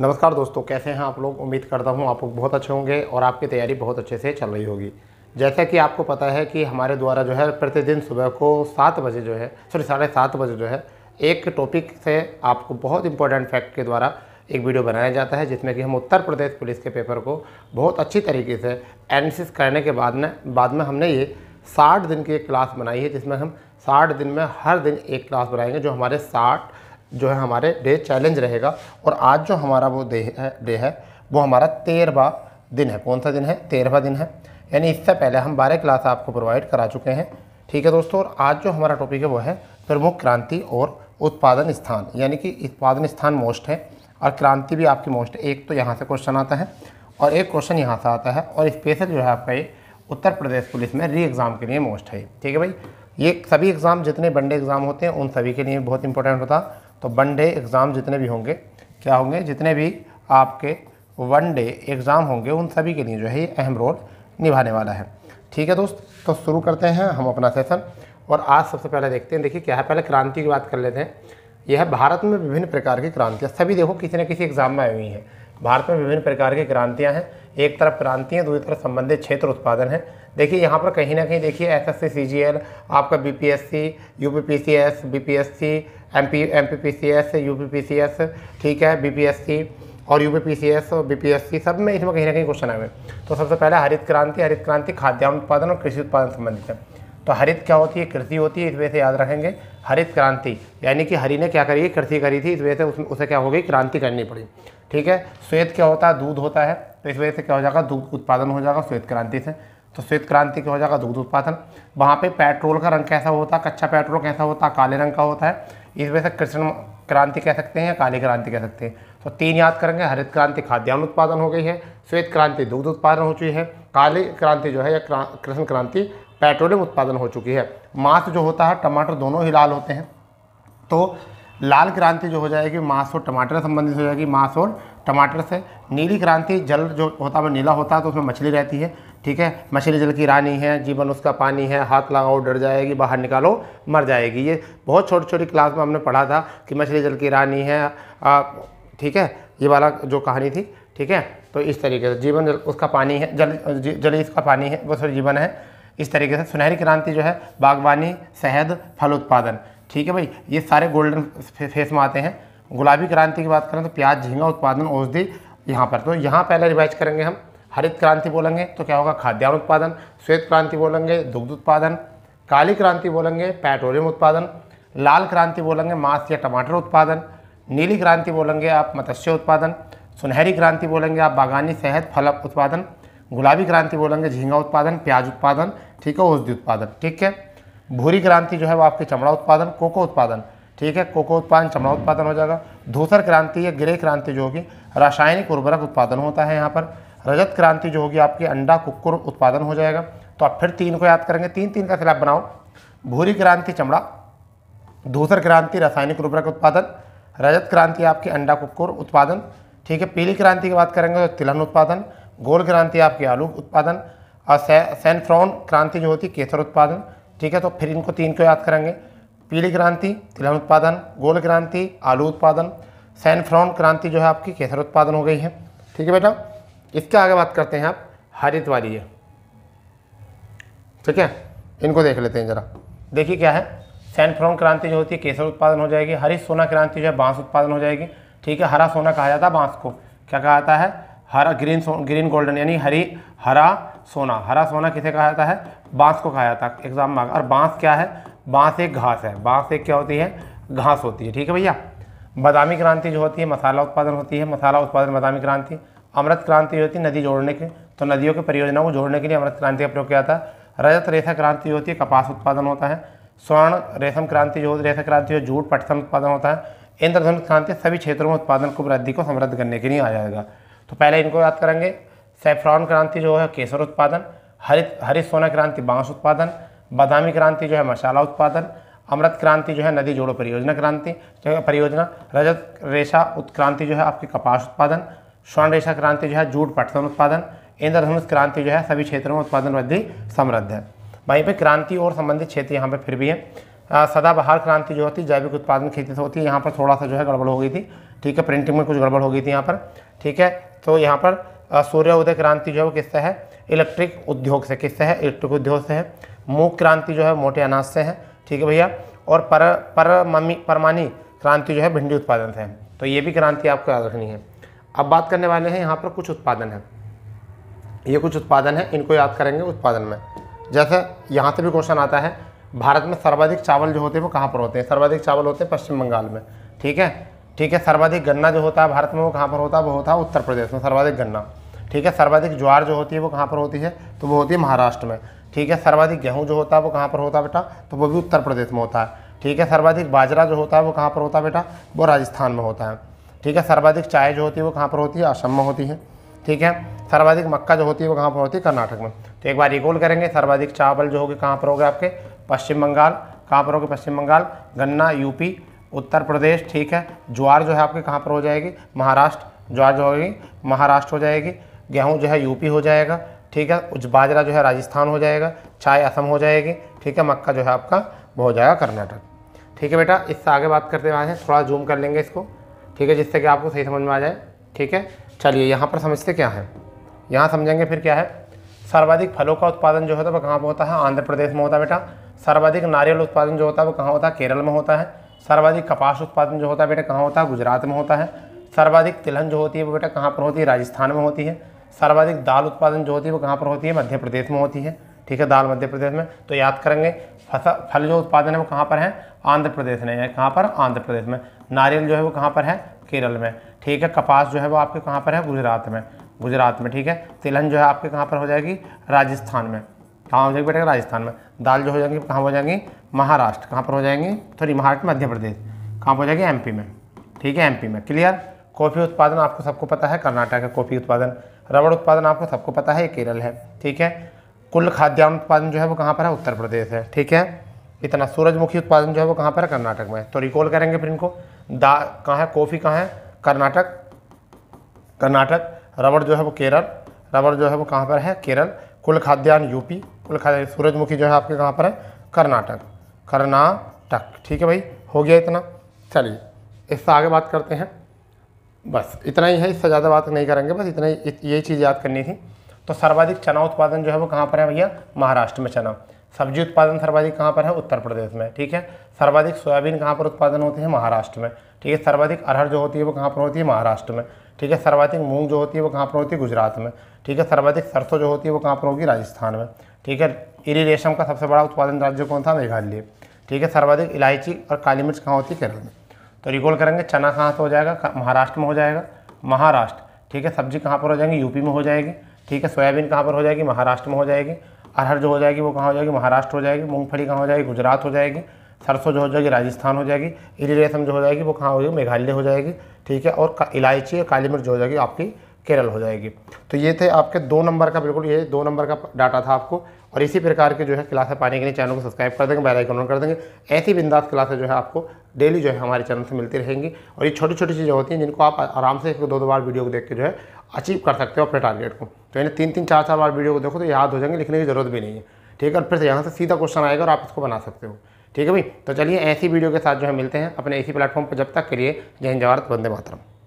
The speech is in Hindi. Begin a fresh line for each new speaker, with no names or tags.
नमस्कार दोस्तों कैसे हैं आप लोग उम्मीद करता हूं आप लोग बहुत अच्छे होंगे और आपकी तैयारी बहुत अच्छे से चल रही होगी जैसा कि आपको पता है कि हमारे द्वारा जो है प्रतिदिन सुबह को सात बजे जो है सॉरी साढ़े सात बजे जो है एक टॉपिक से आपको बहुत इंपॉर्टेंट फैक्ट के द्वारा एक वीडियो बनाया जाता है जिसमें कि हम उत्तर प्रदेश पुलिस के पेपर को बहुत अच्छी तरीके से एनालिसिस करने के बाद में बाद में हमने ये साठ दिन की एक क्लास बनाई है जिसमें हम साठ दिन में हर दिन एक क्लास बनाएंगे जो हमारे साठ जो है हमारे डे चैलेंज रहेगा और आज जो हमारा वो डे है डे है वो हमारा तेरहवा दिन है कौन सा दिन है तेरहवा दिन है यानी इससे पहले हम बारह क्लास आपको प्रोवाइड करा चुके हैं ठीक है दोस्तों और आज जो हमारा टॉपिक है वो है प्रमुख क्रांति और उत्पादन स्थान यानी कि उत्पादन स्थान मोस्ट है और क्रांति भी आपकी मोस्ट है एक तो यहाँ से क्वेश्चन आता है और एक क्वेश्चन यहाँ से आता है और स्पेशल जो है आपका ये उत्तर प्रदेश पुलिस में री एग्ज़ाम के लिए मोस्ट है ठीक है भाई ये सभी एग्ज़ाम जितने बनडे एग्ज़ाम होते हैं उन सभी के लिए बहुत इंपॉर्टेंट होता है तो वन डे एग्ज़ाम जितने भी होंगे क्या होंगे जितने भी आपके वन डे एग्ज़ाम होंगे उन सभी के लिए जो है ये अहम रोल निभाने वाला है ठीक है दोस्त तो शुरू करते हैं हम अपना सेशन और आज सबसे पहले देखते हैं देखिए क्या है पहले क्रांति की बात कर लेते हैं यह है भारत में विभिन्न प्रकार की क्रांतियाँ सभी देखो किसी न किसी एग्ज़ाम में आई हुई हैं भारत में विभिन्न प्रकार की क्रांतियाँ हैं एक तरफ क्रांति है दूसरी तरफ संबंधित क्षेत्र उत्पादन है देखिए यहाँ पर कहीं ना कहीं देखिए S S C C G L आपका B P S C U P P C S B P S C M P M P P C S U P P C S ठीक है बी पी एस सी और यू पी सी एस और बी पी एस सी सब में इसमें कहीं ना कहीं क्वेश्चन आए हुए तो सबसे पहले हरित क्रांति हरित क्रांति खाद्यान्न उत्पादन और कृषि उत्पादन संबंधित है तो हरित क्या होती है कृषि होती है इस वजह से याद रखेंगे हरित क्रांति यानी कि हरि ने क्या करी कृषि करी थी इस वजह से उसमें उसे क्या हो गई क्रांति करनी पड़ी ठीक है श्वेत क्या होता है दूध होता है तो इस वजह से क्या हो जाएगा दूध उत्पादन हो जाएगा श्वेत क्रांति से तो श्वेत क्रांति क्या हो जाएगा दूध उत्पादन वहाँ पर पेट्रोल का रंग कैसा होता है कच्चा पेट्रोल कैसा होता है काले रंग का होता है इस वजह से कृष्ण क्रांति कह सकते हैं या काली क्रांति कह सकते हैं तो तीन याद करेंगे हरित क्रांति खाद्यान्न उत्पादन हो गई है श्वेत क्रांति दूध उत्पादन हो चुकी है काली क्रांति जो है या कृष्ण क्रांति पेट्रोलियम उत्पादन हो चुकी है मांस जो होता है टमाटर दोनों ही लाल होते हैं तो लाल क्रांति जो हो जाएगी मांस और टमाटर संबंधित हो जाएगी मांस और टमाटर से नीली क्रांति जल जो होता है वो नीला होता है तो उसमें मछली रहती है ठीक है मछली जल की रानी है जीवन उसका पानी है हाथ लगाओ डर जाएगी बाहर निकालो मर जाएगी ये बहुत छोटी छोटी क्लास में हमने पढ़ा था कि मछली जल की रानी है ठीक है ये वाला जो कहानी थी ठीक है तो इस तरीके से जीवन जल उसका पानी है जल जल इसका पानी है वो सर जीवन है इस तरीके से सुनहरी क्रांति जो है बागवानी शहद फल उत्पादन ठीक है भाई ये सारे गोल्डन फेस में आते हैं गुलाबी क्रांति की बात करें तो प्याज झींगा उत्पादन औषधि यहाँ पर तो यहाँ पहले रिवाइज करेंगे हम हरित क्रांति बोलेंगे तो क्या होगा खाद्यान्न उत्पादन श्वेत क्रांति बोलेंगे दुग्ध उत्पादन काली क्रांति बोलेंगे पेट्रोलियम उत्पादन लाल क्रांति बोलेंगे मांस या टमाटर उत्पादन नीली क्रांति बोलेंगे आप मत्स्य उत्पादन सुनहरी क्रांति बोलेंगे आप बागानी शहद फल उत्पादन गुलाबी क्रांति बोलेंगे झींगा उत्पादन प्याज उत्पादन ठीक है औषधि उत्पादन ठीक है भूरी क्रांति जो है वो आपके चमड़ा उत्पादन कोको उत्पादन ठीक है कोको उत्पादन चमड़ा उत्पादन हो जाएगा धूसर क्रांति या ग्रे क्रांति जो होगी रासायनिक उर्वरक उत्पादन होता है यहाँ पर रजत क्रांति जो होगी आपकी अंडा कुक्कुर उत्पादन हो जाएगा तो आप फिर तीन को याद करेंगे तीन तीन का खिलाफ बनाओ भूरी क्रांति चमड़ा धूसर क्रांति रासायनिक उर्वरक उत्पादन रजत क्रांति आपकी अंडा कुक्कुर उत्पादन ठीक है पीली क्रांति की बात करेंगे तो तिलहन उत्पादन गोल क्रांति आपकी आलू उत्पादन और सैनफ्रॉन क्रांति जो होती केसर उत्पादन ठीक है तो फिर इनको तीन को याद करेंगे पीली क्रांति तिलहन उत्पादन गोल क्रांति आलू उत्पादन सैनफ्रॉन क्रांति जो है आपकी केसर उत्पादन हो गई है ठीक है बेटा इसके आगे बात करते हैं आप हरित वाली है ठीक है इनको देख लेते हैं ज़रा देखिए क्या है सैनफ्रॉन क्रांति जो होती है केसर उत्पादन हो जाएगी हरित सोना क्रांति जो है बांस उत्पादन हो जाएगी ठीक है हरा सोना कहा जाता है बांस को क्या कहा जाता है हरा ग्रीन सो ग्रीन गोल्डन यानी हरी हरा सोना हरा सोना किसे कहा जाता है बांस को कहा जाता है एग्जाम में और बांस क्या है बांस एक घास है बांस एक क्या होती है घास होती है ठीक है भैया बादामी क्रांति जो होती है मसाला उत्पादन होती है मसाला उत्पादन बादामी क्रांति अमृत क्रांति जो होती है नदी जोड़ने के तो नदियों के परियोजनाओं को जोड़ने के लिए अमृत क्रांति का प्रयोग किया जाता है रजत रेशा क्रांति होती है कपास उत्पादन होता है स्वर्ण रेशम क्रांति जो रेशा क्रांति जो जूट पटसन उत्पादन होता है इंद्रधनुष क्रांति सभी क्षेत्रों में उत्पादन को वृद्धि को समृद्ध करने के लिए आ जाएगा तो पहले इनको याद करेंगे सेफ्रॉन क्रांति जो है केसर उत्पादन हरित हरित सोना क्रांति बांस उत्पादन बादामी क्रांति जो है मसाला उत्पादन अमृत क्रांति जो है नदी जोड़ो परियोजना क्रांति परियोजना रजत रेशा उत्क्रांति जो है आपकी कपास उत्पादन स्वर्ण रेशा क्रांति जो है जूट पटसन उत्पादन इंद्रधनुष क्रांति जो है सभी क्षेत्रों में उत्पादन वृद्धि समृद्ध है वहीं पर क्रांति और संबंधित क्षेत्र यहाँ पर फिर भी है सदाबहार क्रांति जो होती है जैविक उत्पादन खेती से होती है यहाँ पर थोड़ा सा जो है गड़बड़ हो गई थी ठीक है प्रिंटिंग में कुछ गड़बड़ हो गई थी यहाँ पर ठीक है तो यहाँ पर सूर्योदय क्रांति जो है वो किससे है इलेक्ट्रिक उद्योग से किससे है इलेक्ट्रिक उद्योग से है मूक क्रांति जो है मोटे अनाज से है ठीक है भैया और पर परमी परमानी क्रांति जो है भिंडी उत्पादन से है तो ये भी क्रांति आपको याद रखनी है अब बात करने वाले हैं यहाँ पर कुछ उत्पादन है ये कुछ उत्पादन है इनको याद करेंगे उत्पादन में जैसे यहाँ से भी क्वेश्चन आता है भारत में सर्वाधिक चावल जो होते हैं वो कहाँ पर होते हैं सर्वाधिक चावल होते हैं पश्चिम बंगाल में ठीक है ठीक है सर्वाधिक गन्ना जो होता है भारत में वो कहाँ पर होता है वो होता है उत्तर प्रदेश में सर्वाधिक गन्ना ठीक है सर्वाधिक ज्वार जो होती है वो कहाँ पर होती है तो वो होती है महाराष्ट्र में ठीक है सर्वाधिक गेहूँ जो होता है वो कहाँ पर होता है बेटा तो वो भी उत्तर प्रदेश में होता है ठीक है सर्वाधिक बाजरा जो होता है वो कहाँ पर होता है बेटा वो राजस्थान में होता है ठीक है सर्वाधिक चाय जो होती है वो कहाँ पर होती है असम में होती है ठीक है सर्वाधिक मक्का जो होती है वो कहाँ पर होती है कर्नाटक में तो एक बार रिकॉल करेंगे सर्वाधिक चावल जो होगी कहाँ पर होगा आपके पश्चिम बंगाल कहाँ पर होगी पश्चिम बंगाल गन्ना यूपी उत्तर प्रदेश ठीक है ज्वार जो है आपके कहाँ पर हो जाएगी महाराष्ट्र ज्वार जो होगी महाराष्ट्र हो जाएगी गेहूँ जो है यूपी हो जाएगा ठीक है उच्च बाजरा जो है राजस्थान हो जाएगा चाय असम हो जाएगी ठीक है मक्का जो है आपका वो हो जाएगा कर्नाटक ठीक है बेटा इससे आगे बात करते हुए हैं थोड़ा जूम कर लेंगे इसको ठीक है जिससे कि आपको सही समझ में आ जाए ठीक है चलिए यहाँ पर समझते क्या है यहाँ समझेंगे फिर क्या है सर्वाधिक फलों का उत्पादन जो होता है वह कहाँ पर होता है आंध्र प्रदेश में होता है बेटा सर्वाधिक नारियल उत्पादन जो होता है वो कहाँ होता है केरल में होता है सर्वाधिक कपास उत्पादन जो होता है बेटा कहाँ होता है गुजरात में होता है सर्वाधिक तिलहन जो होती है वो बेटा कहाँ पर होती है राजस्थान में होती है सर्वाधिक दाल उत्पादन जो होती है वो कहाँ पर होती है मध्य प्रदेश में होती है ठीक है दाल मध्य प्रदेश में तो याद करेंगे फसल फल जो उत्पादन है वो कहाँ पर है आंध्र प्रदेश में है कहाँ पर आंध्र प्रदेश में नारियल जो है वो कहाँ पर है केरल में ठीक है कपास जो है वो आपके कहाँ पर है गुजरात में गुजरात में ठीक है तिलहन जो है आपके कहाँ पर हो जाएगी राजस्थान में कहाँ हो जाएगी बेटा राजस्थान में दाल जो हो जाएंगी कहाँ हो जाएंगी महाराष्ट्र कहाँ पर हो जाएंगी सॉरी महाराष्ट्र मध्य प्रदेश कहाँ पर हो जाएगी एमपी में ठीक है एमपी में क्लियर कॉफ़ी उत्पादन आपको सबको पता है कर्नाटक है कॉफ़ी उत्पादन रबड़ उत्पादन आपको सबको पता है ये केरल है ठीक है कुल खाद्यान्न उत्पादन जो है वो कहाँ पर है उत्तर प्रदेश है ठीक है इतना सूरजमुखी उत्पादन जो है वो कहाँ पर है कर्नाटक में तो रिकॉल करेंगे फिर इनको दा कहाँ है कॉफ़ी कहाँ है कर्नाटक कर्नाटक रबड़ जो है वो केरल रबड़ जो है वो कहाँ पर है केरल कुल खाद्यान्न यूपी तो लिखा जाए सूरजमुखी जो है आपके कहाँ पर है कर्नाटक कर्नाटक ठीक है भाई हो गया इतना चलिए इससे आगे बात करते हैं बस इतना ही है इससे ज़्यादा बात नहीं करेंगे बस इतना ही यही चीज़ याद करनी थी तो सर्वाधिक चना उत्पादन जो है वो कहाँ पर है भैया महाराष्ट्र में चना सब्जी उत्पादन सर्वाधिक कहाँ पर है उत्तर प्रदेश में ठीक है सर्वाधिक सोयाबीन कहाँ पर उत्पादन होती है महाराष्ट्र में ठीक है सर्वाधिक अरहर जो होती है वो कहाँ पर होती है महाराष्ट्र में ठीक है सर्वाधिक मूंग जो होती है वो कहाँ पर होती है गुजरात में ठीक है सर्वाधिक सरसों जो होती है वो कहाँ पर होगी राजस्थान में ठीक है इरी रेशम का सबसे बड़ा उत्पादन राज्य कौन था मेघालय ठीक है सर्वाधिक इलायची और काली मिर्च कहाँ होती है केरल में तो रिकॉल करेंगे चना कहाँ से हो जाएगा महाराष्ट्र में हो जाएगा महाराष्ट्र ठीक है सब्जी कहाँ पर हो जाएंगी यूपी में हो जाएगी ठीक है सोयाबीन कहाँ पर हो जाएगी महाराष्ट्र में हो जाएगी अरहर जो हो जाएगी वो कहाँ हो जाएगी महाराष्ट्र हो जाएगी मूंगफली कहाँ हो जाएगी गुजरात हो जाएगी सरसों जो हो जाएगी राजस्थान हो जाएगी इरी रेशम जो हो जाएगी वो कहाँ हो जाएगी मेघालय हो जाएगी ठीक है और इलायची और काली मिर्च जो हो जाएगी आपकी केरल हो जाएगी तो ये थे आपके दो नंबर का बिल्कुल ये दो नंबर का डाटा था आपको और इसी प्रकार के जो है क्लासें पाने के लिए चैनल को सब्सक्राइब कर देंगे बेल आइकन ऑन कर देंगे ऐसी बिंदास क्लासें जो है आपको डेली जो है हमारे चैनल से मिलती रहेंगी और ये छोटी छोटी चीज़ें होती हैं जिनको आप आराम से एक दो दो बार वीडियो को देख के जो है अचीव कर सकते हो अपने टारगेट को तो यानी तीन तीन चार चार बार वीडियो को देखो तो याद हो जाएंगे लिखने की जरूरत भी नहीं है ठीक है और फिर से यहाँ से सीधा क्वेश्चन आएगा और आप इसको बना सकते हो ठीक है भाई तो चलिए ऐसी वीडियो के साथ जो है मिलते हैं अपने इसी प्लेटफॉर्म पर जब तक के लिए जय हिंद भारत वंदे मातरम